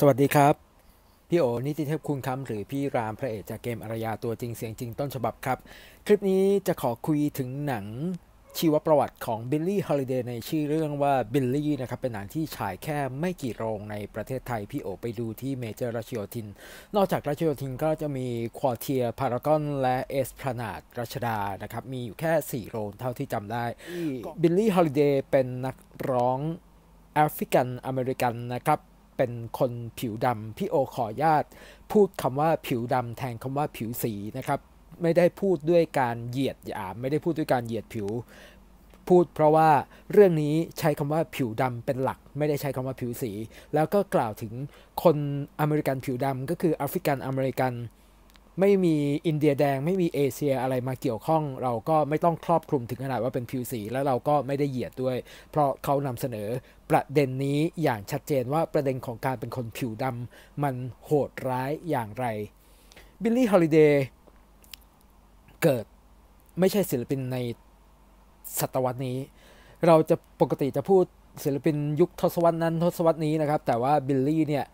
สวัสดีครับ พี่โอ นิติเทพคุณคำหรือพี่รามพระเอกจากเกมอารยาตัวจริงเสียงจริงต้นฉบับครับ คลิปนี้จะขอคุยถึงหนังชีวประวัติของบิลลี่ฮอลิเดย์ในชื่อเรื่องว่าบิลลี่นะครับ เป็นหนังที่ฉายแค่ไม่กี่โรงในประเทศไทย พี่โอไปดูที่เมเจอร์ราชโยธิน นอกจากราชโยธินก็จะมีควอเทียพารากอน และเอสพลานาดรัชดานะครับ มีอยู่แค่ 4 โรงเท่าที่จำได้บิลลี่ฮอลิเดย์เป็นนักร้องแอฟริกันอเมริกันนะครับเป็นคนผิวดำพี่โอขอญาตพูดคำว่าผิวดำแทนคำว่าผิวสีนะครับ ไม่ได้พูดด้วยการเหยียดหยาม ไม่ได้พูดด้วยการเหยียดผิว พูดเพราะว่าเรื่องนี้ใช้คำว่าผิวดำเป็นหลัก ไม่ได้ใช้คำว่าผิวสี แล้วก็กล่าวถึงคนอเมริกันผิวดำก็คือแอฟริกันอเมริกัน American, ไม่มีอินเดียแดงไม่มีเอเชียอะไรมาเกี่ยวข้อง เราก็ไม่ต้องครอบคลุมถึงขนาดว่าเป็นผิวสี แล้วเราก็ไม่ได้เหยียดด้วย เพราะเขานำเสนอประเด็นนี้อย่างชัดเจนว่าประเด็นของการเป็นคนผิวดำ มันโหดร้ายอย่างไรบิลลี่ฮอลิเดย์เกิดไม่ใช่ศิลปินในศตวรรษนี้ เราจะปกติจะพูดศิลปินยุคทศวรรษนั้นทศวรรษนี้นะครับ แต่ว่าบิลลี่เนี่ย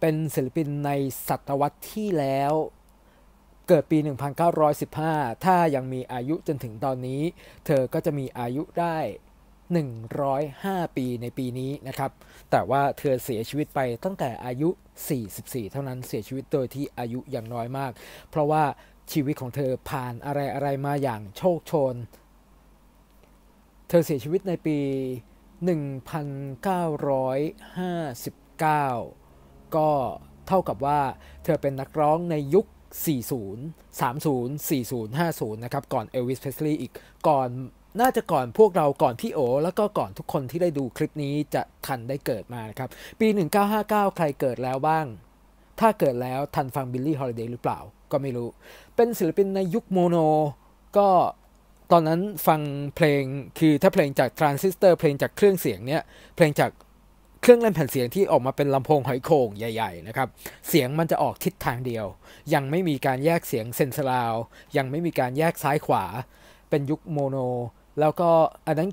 เป็นศิลปินในศตวรรษที่แล้วเกิดปี 1915 ถ้ายังมีอายุจนถึงตอนนี้ เธอก็จะมีอายุได้ 105 ปีในปีนี้นะครับ แต่ว่าเธอเสียชีวิตไปตั้งแต่อายุ 44 เท่านั้นเสียชีวิตโดยที่อายุยังน้อยมาก เพราะว่าชีวิตของเธอผ่านอะไรอะไรมาอย่างโชคโชน เธอเสียชีวิตในปี 1959 ก็เท่ากับว่าเธอเป็นนักร้องในยุค40 30 40 50 นะครับ ก่อนเอลวิสเพสลีย์อีกก่อนน่าจะก่อนพวกเราก่อนพี่โอแล้วก็ก่อนทุกคนที่ได้ดูคลิปนี้จะทันได้เกิดมานะครับ ปี 1959 ใครเกิดแล้วบ้าง ถ้าเกิดแล้วทันฟังบิลลี่ฮอลิเดย์หรือเปล่า ก็ไม่รู้ เป็นศิลปินในยุคโมโน ก็ตอนนั้นฟังเพลงคือถ้าเพลงจากทรานซิสเตอร์เพลงจากเครื่องเสียงเนี้ยเพลงจากเครื่องเล่นแผ่นเสียงที่ออกมาเป็นลำโพงหอยโข่งใหญ่ๆนะครับ เสียงมันจะออกทิศทางเดียว ยังไม่มีการแยกเสียงเซนสซอราว ยังไม่มีการแยกซ้ายขวา เป็นยุคโมโน แล้วก็อันนั้น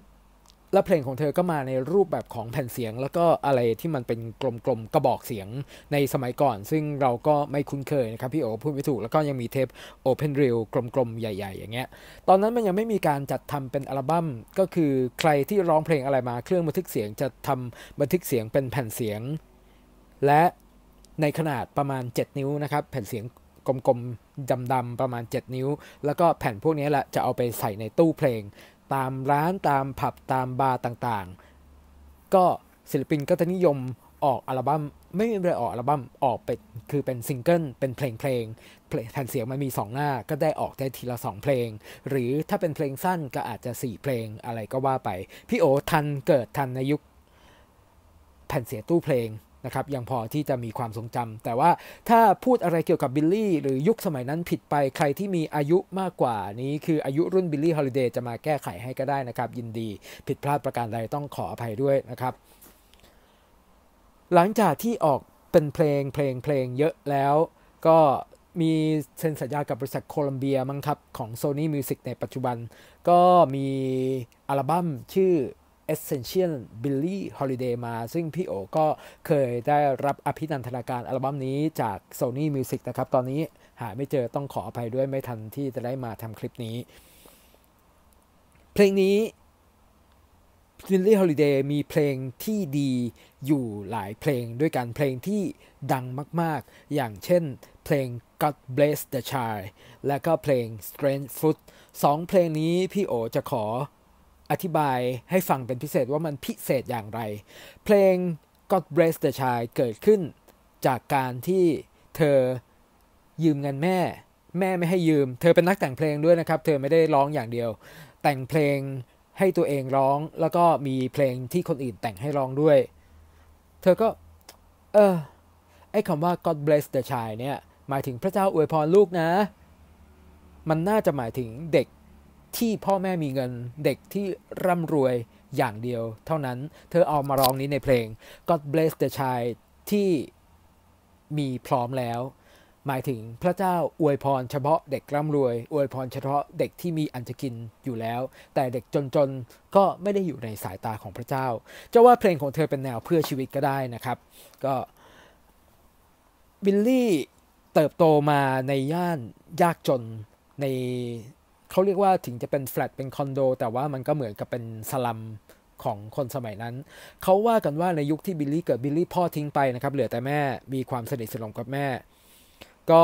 และเพลงของเธอก็มาในรูปแบบของแผ่นเสียง แล้วก็อะไรที่มันเป็นกลมๆกกระบอกเสียงในสมัยก่อน ซึ่งเราก็ไม่คุ้นเคยนะครับพี่โอพูดไม่ถูกแล้วก็ยังมีเทป Open r e e l กลมๆใหญ่ ๆ อย่างเงี้ยตอนนั้นมันยังไม่มีการจัดทำเป็นอัลบั้ม ก็คือใครที่ร้องเพลงอะไรมาเครื่องบันทึกเสียงจะทำบันทึกเสียงเป็นแผ่นเสียง และในขนาดประมาณ 7 นิ้วนะครับแผ่นเสียงกลมๆดำๆประมาณ 7 นิ้ว แล้วก็แผ่นพวกนี้แหละจะเอาไปใส่ในตู้เพลงตามร้านตามผับตามบาร์ต่างๆ ก็ศิลปินก็จะนิยมออกอัลบัม้มไม่ไดยออกอัลบัม้มออกเป็นคือเป็นซิงเกิลเป็นเพลงเพลงแผ่นเสียงมันมี 2 หน้า ก็ได้ออกได้ทีละ 2 เพลง หรือถ้าเป็นเพลงสั้นก็อาจจะ 4 เพลงอะไรก็ว่าไป พี่โอทันเกิดทันในยุคแผ่นเสียงตู้เพลงนะครับยังพอที่จะมีความทรงจำ แต่ว่าถ้าพูดอะไรเกี่ยวกับบิลลี่ หรือยุคสมัยนั้นผิดไปใครที่มีอายุมากกว่านี้คืออายุรุ่นบิลลี่ฮอลิเดย์จะมาแก้ไขให้ก็ได้นะครับ ยินดีผิดพลาดประการใดต้องขออภัยด้วยนะครับ หลังจากที่ออกเป็นเพลงเพลงเพลงเยอะแล้ว ก็มีเซ็นสัญญากับบริษัทโคลัมเบียมั้งครับของ Sony Music ในปัจจุบัน ก็มีอัลบั้มชื่อ Essential Billy Holiday มา ซึ่งพี่โอก็เคยได้รับอภินันทนาการอัลบั้มนี้จาก Sony Music นะครับตอนนี้หาไม่เจอต้องขออภัยด้วยไม่ทันที่จะได้มาทำคลิปนี้ เพลงนี้ Billy Holiday มีเพลงที่ดีอยู่หลายเพลงด้วยกันเพลงที่ดังมากๆ อย่างเช่นเพลง God Bless the Child และก็เพลง Strange Fruit สองเพลงนี้พี่โอจะขออธิบายให้ฟังเป็นพิเศษว่ามันพิเศษอย่างไร เพลง God Bless the Child เกิดขึ้นจากการที่เธอยืมเงินแม่ แม่ไม่ให้ยืม เธอเป็นนักแต่งเพลงด้วยนะครับ เธอไม่ได้ร้องอย่างเดียว แต่งเพลงให้ตัวเองร้อง แล้วก็มีเพลงที่คนอื่นแต่งให้ร้องด้วย เธอก็ เออ ไอ้คำว่า God bless the child เนี่ย หมายถึงพระเจ้าอวยพรลูกนะ มันน่าจะหมายถึงเด็กที่พ่อแม่มีเงินเด็กที่ร่ำรวยอย่างเดียว เท่านั้นเธอเอามาร้องนี้ในเพลง God bless the child ที่มีพร้อมแล้ว หมายถึงพระเจ้าอวยพรเฉพาะเด็กร่ำรวย อวยพรเฉพาะเด็กที่มีอันจะกินอยู่แล้ว แต่เด็กจนๆก็ไม่ได้อยู่ในสายตาของพระเจ้าจะว่าเพลงของเธอเป็นแนวเพื่อชีวิตก็ได้นะครับ ก็บิลลี่เติบโตมาในย่านยากจนในเขาเรียกว่าถึงจะเป็นแฟลตเป็นคอนโดแต่ว่ามันก็เหมือนกับเป็นสลัมของคนสมัยนั้น เขาว่ากันว่าในยุคที่บิลลี่เกิดบิลลี่พ่อทิ้งไปนะครับเหลือแต่แม่มีความสนิทสนมกับแม่ ก็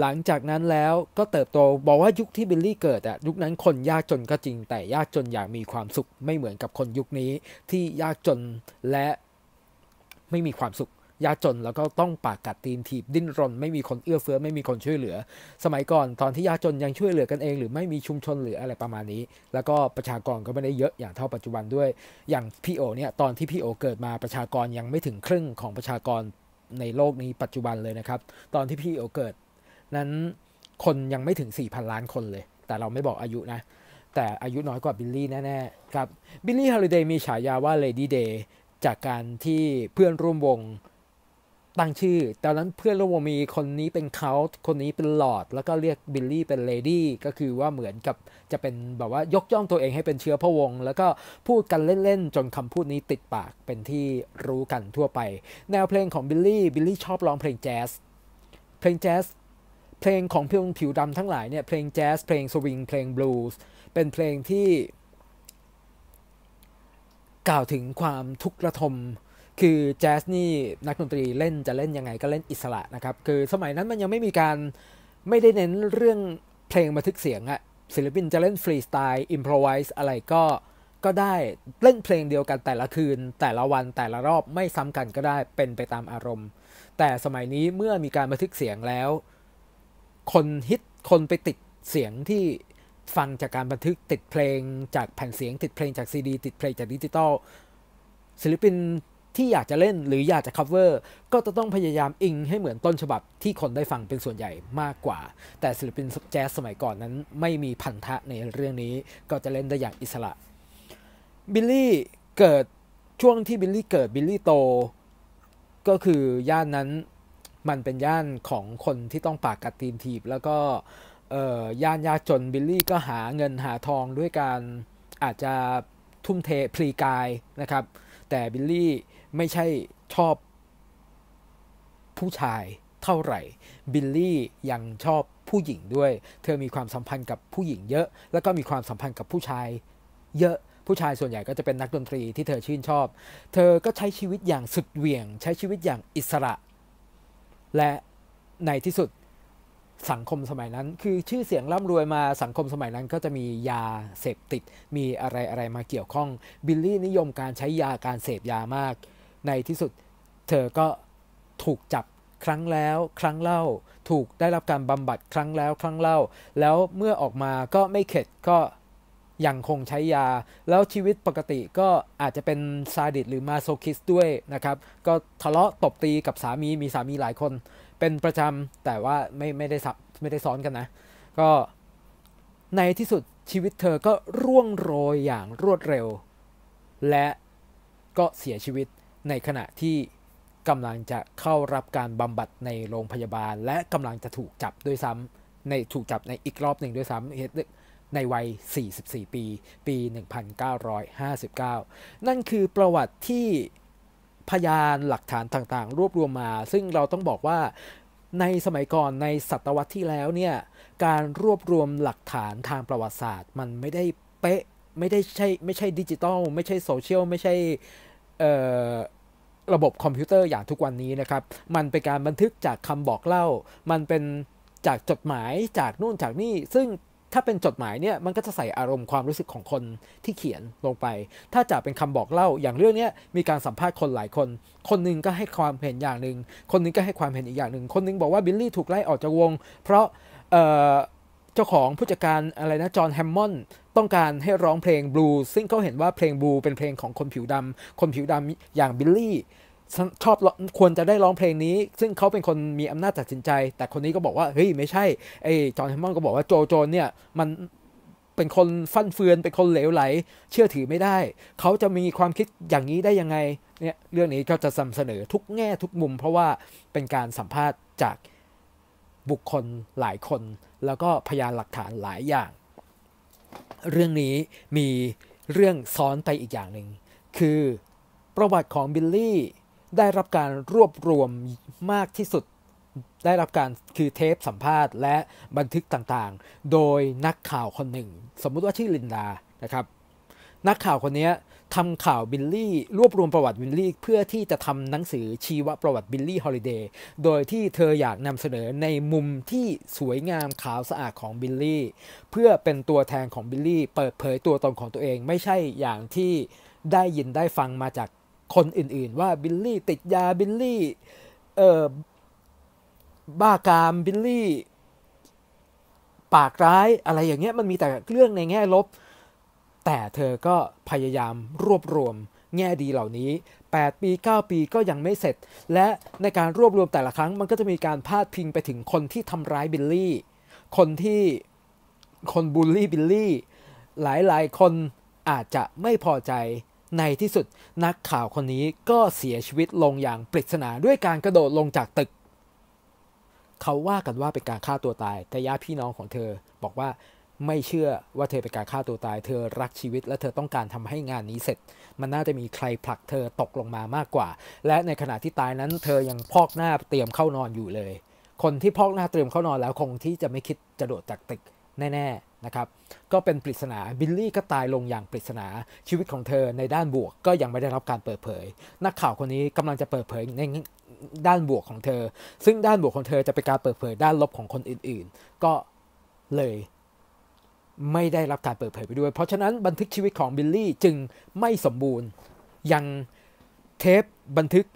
หลังจากนั้นแล้วก็เติบโตบอกว่ายุคที่บิลลี่เกิดอะยุคนั้นคนยากจนก็จริงแต่ยากจนอย่างมีความสุข ไม่เหมือนกับคนยุคนี้ที่ยากจนและไม่มีความสุขยากจนแล้วก็ต้องปากกัดตีนถีบดิ้นรน ไม่มีคนเอื้อเฟื้อไม่มีคนช่วยเหลือ สมัยก่อน ตอนที่ยากจนยังช่วยเหลือกันเอง หรือไม่มีชุมชนหรืออะไรประมาณนี้ แล้วก็ประชากรก็ไม่ได้เยอะอย่างเท่าปัจจุบันด้วยอย่างพี่โอเนี่ยตอนที่พี่โอเกิดมาประชากรยังไม่ถึงครึ่งของประชากรในโลกนี้ปัจจุบันเลยนะครับตอนที่พี่โอเกิด นั้นคนยังไม่ถึง4,000 ล้านคนเลย แต่เราไม่บอกอายุนะ แต่อายุน้อยกว่าบิลลี่แน่ๆครับ บิลลี่ฮอลิเดย์มีฉายาว่าเลดี้เดย์จากการที่เพื่อนร่วมวงตั้งชื่อ ตอนนั้นเพื่อนร่วมวงมีคนนี้เป็นเขา คนนี้เป็นหลอด แล้วก็เรียกบิลลี่เป็นเลดี้ ก็คือว่าเหมือนกับจะเป็นแบบว่ายกย่องตัวเองให้เป็นเชื้อพระวง แล้วก็พูดกันเล่นๆ จนคำพูดนี้ติดปากเป็นที่รู้กันทั่วไป แนวเพลงของบิลลี่ บิลลี่ชอบร้องเพลงแจ๊ส เพลงแจ๊ส เพลงของเพีผิวดำทั้งหลายเนี่ย เพลงแจ๊ส เพลงสวิง เพลงบลูส์ เป็นเพลงที่ กล่าวถึงความทุกข์ระทมคือแจ๊สนี่นักดนตรีเล่นจะเล่นยังไงก็เล่นอิสระนะครับ คือสมัยนั้นมันยังไม่มีการไม่ได้เน้นเรื่องเพลงบันทึกเสียงอะศิลปินจะเล่นฟรีสไตล์อิมพรไวส์อะไรก็ก็ได้เล่นเพลงเดียวกันแต่ละคืนแต่ละวันแต่ละรอบไม่ซ้ำกันก็ได้เป็นไปตามอารมณ์ แต่สมัยนี้เมื่อมีการบันทึกเสียงแล้ว คนฮิตคนไปติดเสียงที่ฟังจากการบันทึกติดเพลงจากแผ่นเสียง ติดเพลงจากซีดีติดเพลงจากดิจิตอลศิลปินที่อยากจะเล่นหรืออยากจะ cover ก็จะต้องพยายามอิงให้เหมือนต้นฉบับที่คนได้ฟังเป็นส่วนใหญ่มากกว่า แต่ศิลปินแจ๊สสมัยก่อนนั้นไม่มีพันธะในเรื่องนี้ ก็จะเล่นได้อย่างอิสระ บิลลี่เกิดช่วงที่บิลลี่เกิดบิลลี่โต ก็คือย่านนั้นมันเป็นย่านของคนที่ต้องปากกัดทีมทีบแล้วก็ย่านยากจนบิลลี่ก็หาเงินหาทองด้วยการอาจจะทุ่มเทพลีกายนะครับ แต่บิลลี่ไม่ใช่ชอบผู้ชายเท่าไหร่ บิลลี่ยังชอบผู้หญิงด้วย เธอมีความสัมพันธ์กับผู้หญิงเยอะ แล้วก็มีความสัมพันธ์กับผู้ชายเยอะ ผู้ชายส่วนใหญ่ก็จะเป็นนักดนตรีที่เธอชื่นชอบ เธอก็ใช้ชีวิตอย่างสุดเหวี่ยง ใช้ชีวิตอย่างอิสระ และในที่สุดสังคมสมัยนั้น คือชื่อเสียงร่ำรวยมาสังคมสมัยนั้นก็จะมียาเสพติด มีอะไรอะไรมาเกี่ยวข้อง บิลลี่นิยมการใช้ยา การเสพยามากในที่สุดเธอก็ถูกจับครั้งแล้ว ครั้งเล่า ถูกได้รับการบำบัดครั้งแล้ว ครั้งเล่า แล้วเมื่อออกมาก็ไม่เข็ดก็ยังคงใช้ยา แล้วชีวิตปกติก็อาจจะเป็นซาดิสหรือมาโซคิสด้วยนะครับ ก็ทะเลาะตบตีกับสามีมีสามีหลายคน เป็นประจำแต่ว่าไม่ไม่ได้ซับไม่ได้ซ้อนกันนะ ก็ในที่สุดชีวิตเธอก็ร่วงโรยอย่างรวดเร็ว และก็เสียชีวิตในขณะที่กำลังจะเข้ารับการบำบัดในโรงพยาบาล และกำลังจะถูกจับด้วยซ้ำในถูกจับในอีกรอบหนึ่งด้วยซ้ำในวัย 44 ปี ปี 1959 นั่นคือประวัติที่พยานหลักฐานต่างๆ รวบรวมมา ซึ่งเราต้องบอกว่าในสมัยก่อนในศตวรรษที่แล้วเนี่ยการรวบรวมหลักฐานทางประวัติศาสตร์ มันไม่ได้เป๊ะไม่ได้ใช่ไม่ใช่ดิจิตอลไม่ใช่โซเชียลไม่ใช่ระบบคอมพิวเตอร์อย่างทุกวันนี้นะครับมันเป็นการบันทึกจากคำบอกเล่า มันเป็นจากจดหมายจากนู่นจากนี่ซึ่งถ้าเป็นจดหมายเนี่ยมันก็จะใส่อารมณ์ความรู้สึกของคนที่เขียนลงไป ถ้าจะเป็นคำบอกเล่า อย่างเรื่องนี้มีการสัมภาษณ์คนหลายคน คนนึงก็ให้ความเห็นอย่างหนึ่งคนนึงก็ให้ความเห็นอีกอย่างหนึ่งคนนึงบอกว่าบิลลี่ถูกไล่ออกจากวง เพราะเจ้าของผู้จัดการอะไรนะจอห์นแฮมมอนต้องการให้ร้องเพลงบลูซึ่งเขาเห็นว่าเพลงบลูเป็นเพลงของคนผิวดำ คนผิวดำอย่างบิลลี่ชอบควรจะได้ร้องเพลงนี้ ซึ่งเขาเป็นคนมีอำนาจตัดสินใจ แต่คนนี้ก็บอกว่าเฮ้ยไม่ใช่ไอ้จอห์นแฮมมอนก็บอกว่าโจโจเนี่ยมันเป็นคนฟั่นเฟือนเป็นคนเหลวไหล เชื่อถือไม่ได้ เขาจะมีความคิดอย่างนี้ได้ยังไงเนี่ยเรื่องนี้ก็จะนำาเสนอทุกแง่ทุกมุม เพราะว่าเป็นการสัมภาษณ์จากบุคคลหลายคนแล้วก็พยานหลักฐานหลายอย่าง เรื่องนี้มีเรื่องซ้อนไปอีกอย่างหนึ่ง คือประวัติของบิลลี่ ได้รับการรวบรวมมากที่สุด ได้รับการคือเทปสัมภาษณ์และบันทึกต่างๆ โดยนักข่าวคนหนึ่ง สมมุติว่าชื่อลินดานะครับ นักข่าวคนนี้ทำข่าวบิลลี่ รวบรวมประวัติบิลลี่เพื่อที่จะทำหนังสือชีวประวัติบิลลี่ฮอลิเดย์โดยที่เธออยากนำเสนอในมุมที่สวยงามขาวสะอาดของบิลลี่ เพื่อเป็นตัวแทนของบิลลี่ เปิดเผยตัวตนของตัวเอง ไม่ใช่อย่างที่ได้ยินได้ฟังมาจากคนอื่นๆ ว่าบิลลี่ติดยาบิลลี่เออบ้ากามบิลลี่ปากร้ายอะไรอย่างเงี้ยมันมีแต่เรื่องในแง่ลบแต่เธอก็พยายามรวบรวมแง่ดีเหล่านี้ 8 ปี 9 ปีก็ยังไม่เสร็จ และในการรวบรวมแต่ละครั้ง มันก็จะมีการพาดพิงไปถึงคนที่ทำร้ายบิลลี่ คนที่คนบูลลี่บิลลี่ หลายๆคนอาจจะไม่พอใจ ในที่สุด นักข่าวคนนี้ก็เสียชีวิตลงอย่างปริศนาด้วยการกระโดดลงจากตึก เขาว่ากันว่าเป็นการฆ่าตัวตายแต่ญาติพี่น้องของเธอบอกว่าไม่เชื่อว่าเธอเป็นการฆ่าตัวตายเธอรักชีวิตและเธอต้องการทำให้งานนี้เสร็จ มันน่าจะมีใครผลักเธอตกลงมามากกว่า และในขณะที่ตายนั้น เธอยังพอกหน้าเตรียมเข้านอนอยู่เลย คนที่พอกหน้าเตรียมเข้านอนแล้วคงที่จะไม่คิด จะโดดจากตึกแน่ ๆนะครับ ก็เป็นปริศนาบิลลี่ก็ตายลงอย่างปริศนาชีวิตของเธอในด้านบวกก็ยังไม่ได้รับการเปิดเผย นักข่าวคนนี้กำลังจะเปิดเผยในด้านบวกของเธอ ซึ่งด้านบวกของเธอจะเป็นการเปิดเผยด้านลบของคนอื่น ๆ ก็เลยไม่ได้รับการเปิดเผยไปด้วย เพราะฉะนั้นบันทึกชีวิตของบิลลี่จึงไม่สมบูรณ์ ยังเทปบันทึก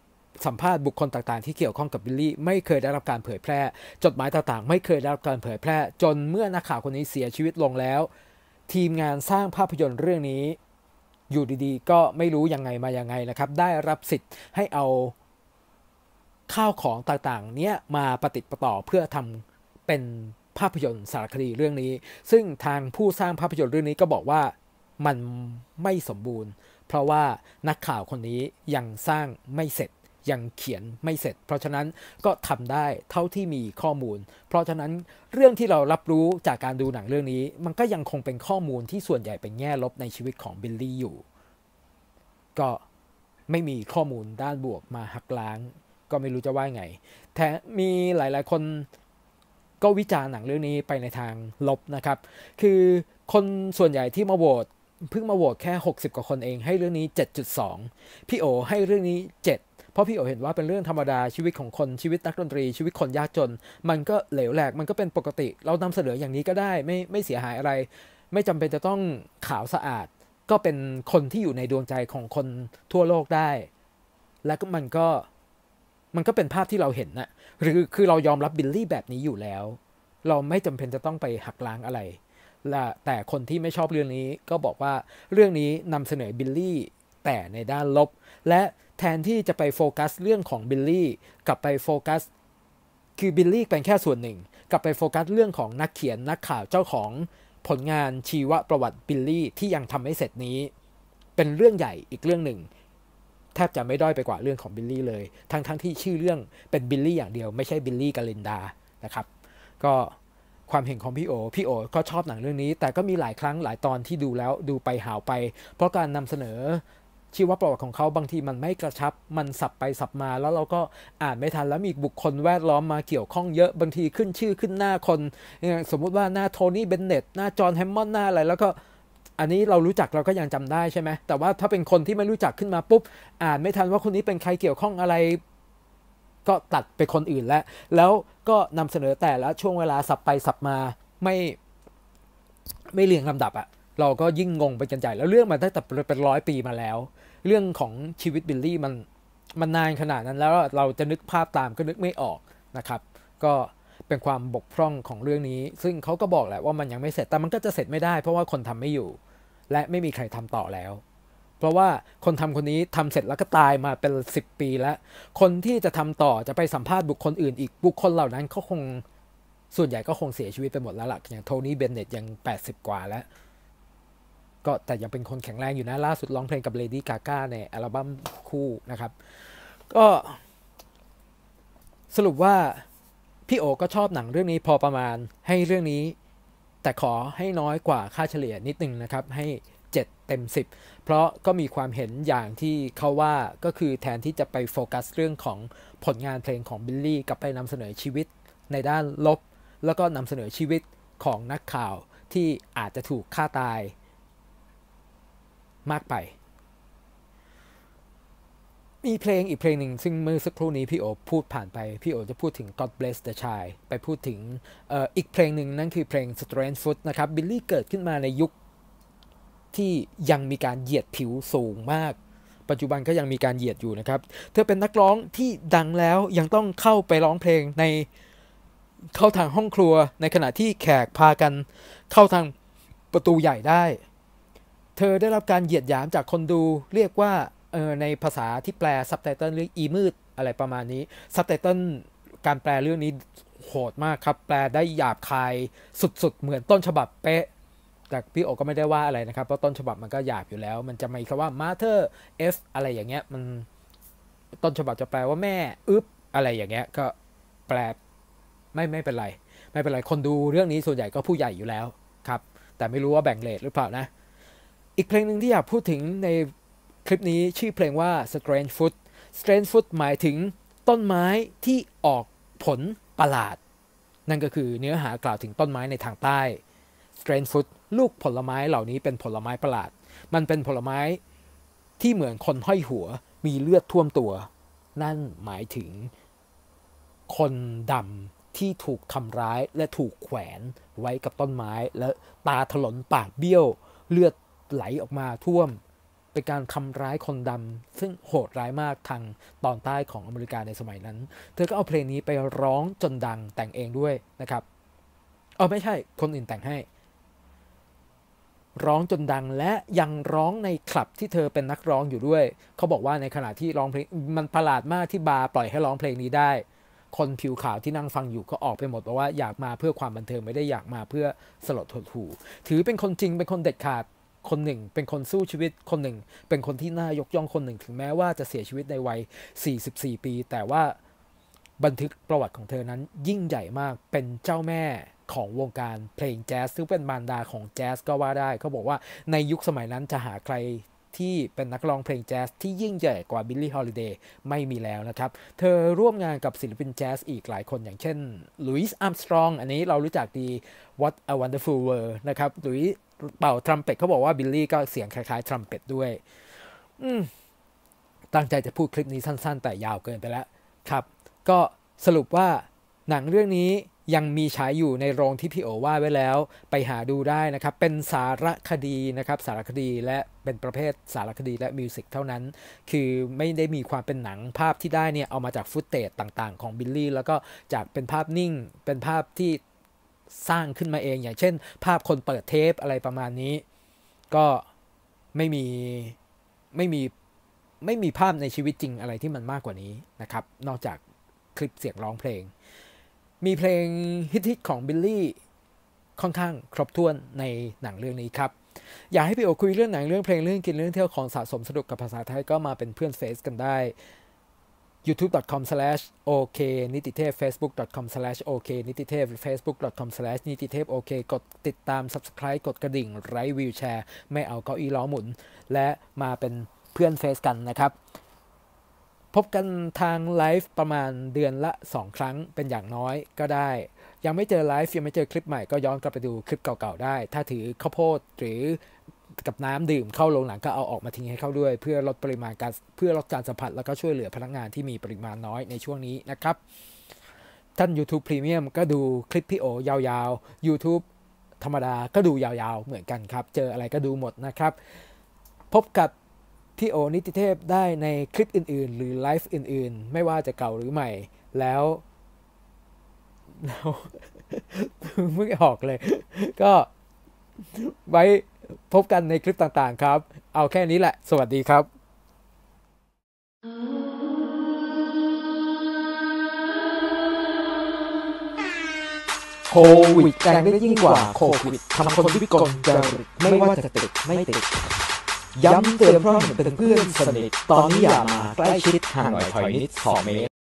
สัมภาษณ์บุคคลต่างๆ ที่เกี่ยวข้องกับบิลลี่ไม่เคยได้รับการเผยแพร่ จดหมายต่างๆ ไม่เคยได้รับการเผยแพร่ จนเมื่อนักข่าวคนนี้เสียชีวิตลงแล้ว ทีมงานสร้างภาพยนตร์เรื่องนี้ อยู่ดีๆ ก็ไม่รู้ยังไงมายังไงนะครับ ได้รับสิทธิ์ให้เอาข้าวของต่างๆเนี้ยมาปฏิปต่อเพื่อทำเป็นภาพยนตร์สารคดีเรื่องนี้ ซึ่งทางผู้สร้างภาพยนตร์เรื่องนี้ก็บอกว่ามันไม่สมบูรณ์ เพราะว่านักข่าวคนนี้ยังสร้างไม่เสร็จ ยังเขียนไม่เสร็จ เพราะฉะนั้นก็ทำได้เท่าที่มีข้อมูล เพราะฉะนั้นเรื่องที่เรารับรู้จากการดูหนังเรื่องนี้ มันก็ยังคงเป็นข้อมูลที่ส่วนใหญ่เป็นแง่ลบในชีวิตของบิลลี่อยู่ ก็ไม่มีข้อมูลด้านบวกมาหักล้าง ก็ไม่รู้จะว่าไงแถมมีหลาย ๆ คนก็วิจารณ์หนังเรื่องนี้ไปในทางลบนะครับ คือคนส่วนใหญ่ที่มาโหวตเพิ่งมาโหวตแค่ 60 กว่าคนเองให้เรื่องนี้ 7.2พี่โอให้เรื่องนี้ 7 เพราะพี่โอเห็นว่าเป็นเรื่องธรรมดาชีวิตของคน ชีวิตนักดนตรีชีวิตคนยากจน มันก็เหลวแหลกมันก็เป็นปกติ เรานำเสนออย่างนี้ก็ได้ ไม่ไม่เสียหายอะไร ไม่จำเป็นจะต้องขาวสะอาด ก็เป็นคนที่อยู่ในดวงใจของคนทั่วโลกได้ และก็มันก็มันก็เป็นภาพที่เราเห็นนะ หรือคือเรายอมรับบิลลี่แบบนี้อยู่แล้ว เราไม่จำเป็นจะต้องไปหักล้างอะไร แต่คนที่ไม่ชอบเรื่องนี้ ก็บอกว่าเรื่องนี้นำเสนอบิลลี่แต่ในด้านลบ และแทนที่จะไปโฟกัสเรื่องของบิลลี่กลับไปโฟกัสคือบิลลี่เป็นแค่ส่วนหนึ่ง กลับไปโฟกัสเรื่องของนักเขียนนักข่าวเจ้าของผลงานชีวประวัติบิลลี่ที่ยังทำไม่เสร็จนี้ เป็นเรื่องใหญ่อีกเรื่องหนึ่งแทบจะไม่ด้อยไปกว่าเรื่องของบิลลี่เลย ทั้งๆทที่ชื่อเรื่องเป็นบิลลี่อย่างเดียวไม่ใช่บิลลี่กาลินดานะครับก็ความเห็นของพี่โอ พี่โอก็ชอบหนังเรื่องนี้ แต่ก็มีหลายครั้งหลายตอนที่ดูแล้วดูไปหาวไป เพราะการนำเสนอ ชีวประวัติของเขาบางทีมันไม่กระชับมันสับไปสับมาแล้วเราก็อ่านไม่ทันแล้วมีบุคคลแวดล้อมมาเกี่ยวข้องเยอะ บางทีขึ้นชื่อขึ้นหน้าคนสมมุติว่าหน้าโทนี่เบนเน็ตหน้าจอห์นแฮมมอนหน้าอะไรแล้วก็อันนี้เรารู้จักเราก็ยังจำได้ใช่ไหมแต่ว่าถ้าเป็นคนที่ไม่รู้จักขึ้นมาปุ๊บอ่านไม่ทันว่าคนนี้เป็นใครเกี่ยวข้องอะไร ก็ตัดไปคนอื่นแล้วแล้วก็นำเสนอแต่และช่วงเวลาสับไปสับมาไม่ไม่เรียงลำดับอะเราก็ยิ่งงงไปกันใหญ่แล้วเรื่องมันตั้งแต่เป็นร้อยปีมาแล้ว เรื่องของชีวิตบิลลี่มันมันนานขนาดนั้นแล้วเราจะนึกภาพตามก็นึกไม่ออกนะครับ ก็เป็นความบกพร่องของเรื่องนี้ ซึ่งเขาก็บอกแหละว่ามันยังไม่เสร็จแต่มันก็จะเสร็จไม่ได้ เพราะว่าคนทำไม่อยู่ และไม่มีใครทำต่อแล้ว เพราะว่าคนทำคนนี้ทำเสร็จแล้วก็ตายมาเป็น10ปีแล้ว คนที่จะทำต่อจะไปสัมภาษณ์บุคคลอื่นอีก บุคคลเหล่านั้นเขาคงส่วนใหญ่ก็คงเสียชีวิตไปหมดแล้วละ่ะอย่าง โทนี่ เบนเนตยัง80กว่าแล้ว ก็แต่ยังเป็นคนแข็งแรงอยู่นะล่าสุดร้องเพลงกับเลดี้กาก้าในอัลบั้มคู่นะครับ ก็ สรุปว่าพี่โอก็ชอบหนังเรื่องนี้พอประมาณให้เรื่องนี้ แต่ขอให้น้อยกว่าค่าเฉลี่ยนิดนึงนะครับ ให้ 7 เต็ม 10 เพราะก็มีความเห็นอย่างที่เขาว่าก็คือแทนที่จะไปโฟกัสเรื่องของผลงานเพลงของบิลลี่กลับไปนำเสนอชีวิตในด้านลบ แล้วก็นำเสนอชีวิตของนักข่าวที่อาจจะถูกฆ่าตายมากไปมีเพลงอีกเพลงหนึ่งซึ่งเมื่อสักครู่นี้พี่โอพูดผ่านไป พี่โอจะพูดถึง God Bless the Child ไปพูดถึงออีกเพลงหนึ่งนั่นคือเพลง Strange Foot นะครับบิลลี่เกิดขึ้นมาในยุคที่ยังมีการเหยียดผิวสูงมาก ปัจจุบันก็ยังมีการเหยียดอยู่นะครับ เธอเป็นนักร้องที่ดังแล้วยังต้องเข้าไปร้องเพลงในเข้าทางห้องครัวในขณะที่แขกพากันเข้าทางประตูใหญ่ได้ เธอได้รับการเหยียดหยามจากคนดูเรียกว่าเออในภาษาที่แปลซับไตเติลเรื่องอีมืดอะไรประมาณนี้ซับไตเติลการแปลเรื่องนี้โหดมากครับ แปลได้หยาบคายสุดๆ เหมือนต้นฉบับเป๊ะแต่พี่โอก็ไม่ได้ว่าอะไรนะครับเพราะต้นฉบับมันก็หยาบอยู่แล้ว มันจะมีคำว่า mother f อะไรอย่างเงี้ยมัน ต้นฉบับจะแปลว่าแม่อึ๊บอะไรอย่างเงี้ยก็แปล ไม่ไม่เป็นไร ไม่เป็นไรคนดูเรื่องนี้ส่วนใหญ่ก็ผู้ใหญ่อยู่แล้วครับแต่ไม่รู้ว่าแบ่งเลทหรือเปล่านะ อีกเพลงหนึ่งที่อยากพูดถึงในคลิปนี้ชื่อเพลงว่า strange fruit strange fruit หมายถึงต้นไม้ที่ออกผลประหลาด นั่นก็คือเนื้อหากล่าวถึงต้นไม้ในทางใต้ strange fruit ลูกผลไม้เหล่านี้เป็นผลไม้ประหลาด มันเป็นผลไม้ที่เหมือนคนห้อยหัวมีเลือดท่วมตัว นั่นหมายถึงคนดำ ที่ถูกทำร้ายและถูกแขวนไว้กับต้นไม้และตาถลนปากเบี้ยว เลือดไหลออกมาท่วมเป็นการทำร้ายคนดำซึ่งโหดร้ายมากทางตอนใต้ของอเมริกาในสมัยนั้น เธอก็เอาเพลงนี้ไปร้องจนดังแต่งเองด้วยนะครับ เออไม่ใช่คนอื่นแต่งให้ ร้องจนดังและยังร้องในคลับที่เธอเป็นนักร้องอยู่ด้วย เขาบอกว่าในขณะที่ร้องเพลงมันประหลาดมากที่บาร์ปล่อยให้ร้องเพลงนี้ได้ คนผิวขาวที่นั่งฟังอยู่ก็ออกไปหมดเพราะว่าอยากมาเพื่อความบันเทิงไม่ได้อยากมาเพื่อสลดทดหูถือเป็นคนจริงเป็นคนเด็ดขาดคนหนึ่งเป็นคนสู้ชีวิตคนหนึ่งเป็นคนที่น่ายกย่องคนหนึ่งถึงแม้ว่าจะเสียชีวิตในวัย 44 ปี แต่ว่าบันทึกประวัติของเธอนั้นยิ่งใหญ่มากเป็นเจ้าแม่ของวงการเพลงแจ๊สซึ่งเป็นบารดาของแจ๊สก็ว่าได้ เขาบอกว่าในยุคสมัยนั้นจะหาใครที่เป็นนักร้องเพลงแจ๊สที่ยิ่งใหญ่กว่าบิลลี่ฮอลิเดย์ไม่มีแล้วนะครับ เธอร่วมงานกับศิลปินแจ๊สอีกหลายคนอย่างเช่นลุยส์อัมสตรองอันนี้เรารู้จักดี What a Wonderful World นะครับลุยส์เป่าทรัมเป็ตเขาบอกว่าบิลลี่ ก็เสียงคล้ายๆทรัมเป็ตด้วย อืม ตั้งใจจะพูดคลิปนี้สั้นๆ แต่ยาวเกินไปแล้ว ครับ ก็สรุปว่าหนังเรื่องนี้ยังมีฉายอยู่ในโรงที่พี่โอว่าไว้แล้ว ไปหาดูได้นะครับ เป็นสารคดีนะครับ สารคดีและเป็นประเภทสารคดีและมิวสิกเท่านั้น คือไม่ได้มีความเป็นหนังภาพที่ได้เนี่ยเอามาจากฟุตเตจต่างๆของบิลลี่แล้วก็จากเป็นภาพนิ่งเป็นภาพที่สร้างขึ้นมาเอง อย่างเช่น ภาพคนเปิดเทปอะไรประมาณนี้ ก็ไม่มี ไม่มี ไม่มีภาพในชีวิตจริงอะไรที่มันมากกว่านี้นะครับ นอกจากคลิปเสียงร้องเพลง มีเพลงฮิตๆของบิลลี่ค่อนข้างครบถ้วนในหนังเรื่องนี้ครับ อยากให้พี่โอคุยเรื่องหนังเรื่องเพลงเรื่องกินเรื่องเที่ยวของสะสมสนุกกับภาษาไทยก็มาเป็นเพื่อนเฟซกันได้ youtube.com/ok n i t i t e facebook.com/ok n i t i t e facebook.com n i t i t e พ ok กดติดตาม subscribe กดกระดิ่งไค์วิวแชร์ไม่เอาเก้าอี้ล้อหมุน และมาเป็นเพื่อนเฟซกันนะครับ พบกันทางไลฟ์ประมาณเดือนละ 2 ครั้งเป็นอย่างน้อยก็ได้ ยังไม่เจอไลฟ์ยังไม่เจอคลิปใหม่ก็ย้อนกลับไปดูคลิปเก่าๆได้ ถ้าถือข้าโพดหรือกับน้ำดื่มเข้าโรงหนังก็เอาออกมาทิ้งให้เข้าด้วย เพื่อลดปริมาณการเพื่อลดการสัมผัสแล้วก็ช่วยเหลือพนักงานที่มีปริมาณน้อยในช่วงนี้นะครับ ท่าน YouTube Premium ก็ดูคลิปพี่โอยาวๆ YouTube ธรรมดาก็ดูยาวๆ เหมือนกันครับ เจออะไรก็ดูหมดนะครับ พบกับพี่โอนิติเทพได้ในคลิปอื่นๆ หรือไลฟ์อื่นๆ ไม่ว่าจะเก่าหรือใหม่ แล้วเม้วเ่ออกเลย ก็ไว้พบกันในคลิปต่างๆครับ เอาแค่นี้แหละ สวัสดีครับ โควิดแรงได้ยิ่งกว่า โควิดทำคนที่วิกลจริตไม่ว่าจะติดไม่ติดย้ำเตือนเพราะเห็นเป็นเพื่อนสนิท ตอนนี้อย่ามาใกล้ชิดห่างหน่อยถอยนิดสองเมตร